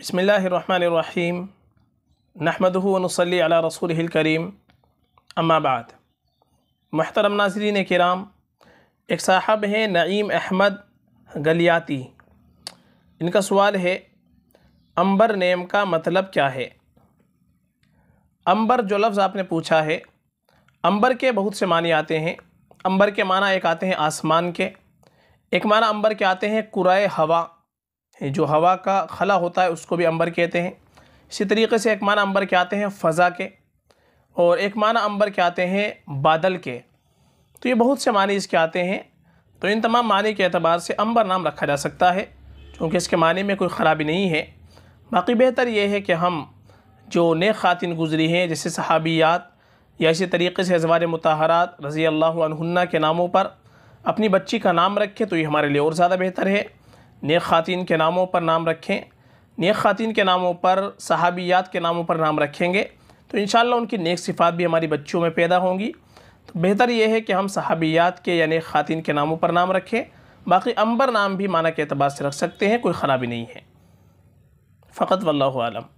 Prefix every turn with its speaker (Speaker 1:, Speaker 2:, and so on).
Speaker 1: बसमीम नहमदनसली अला रसूल करीम अम्माबाद महतरम नाजरीन कराम एक साहब हैं नईम अहमद गलियाती इनका सवाल है अंबर नेम का मतलब क्या है अंबर जो लफ्ज़ आपने पूछा है अंबर के बहुत से मानी आते हैं अंबर के माना एक आते हैं आसमान के एक माना अंबर के आते हैं कुराए हवा जो हवा का खला होता है उसको भी अंबर कहते हैं इसी तरीके से एक माना अंबर के आते हैं फ़ज़ा के और एक माना अंबर के आते हैं बादल के तो ये बहुत से मानी इसके आते हैं तो इन तमाम मानी के अतबार से अंबर नाम रखा जा सकता है क्योंकि इसके मानी में कोई ख़राबी नहीं है बाकी बेहतर ये है कि हम जो नेक ख़ातिन गुजरी हैं जैसे सहाबियात या इसी तरीके से अजवार मतहरात रज़ी अल्लाह के नामों पर अपनी बच्ची का नाम रखें तो ये हमारे लिए और ज़्यादा बेहतर है नेक ख़ातिन के नामों पर नाम रखें नेक ख़ातिन के नामों पर सहाबियात के नामों पर नाम रखेंगे तो इन उनकी नेक सिफ़ात भी हमारी बच्चों में पैदा होंगी तो बेहतर यह है कि हम सहाबियात के या नेक ख़ातिन के नामों पर नाम रखें बाकी अंबर नाम भी माना के अतबार से रख सकते हैं कोई ख़राबी नहीं है फ़कत वल्लम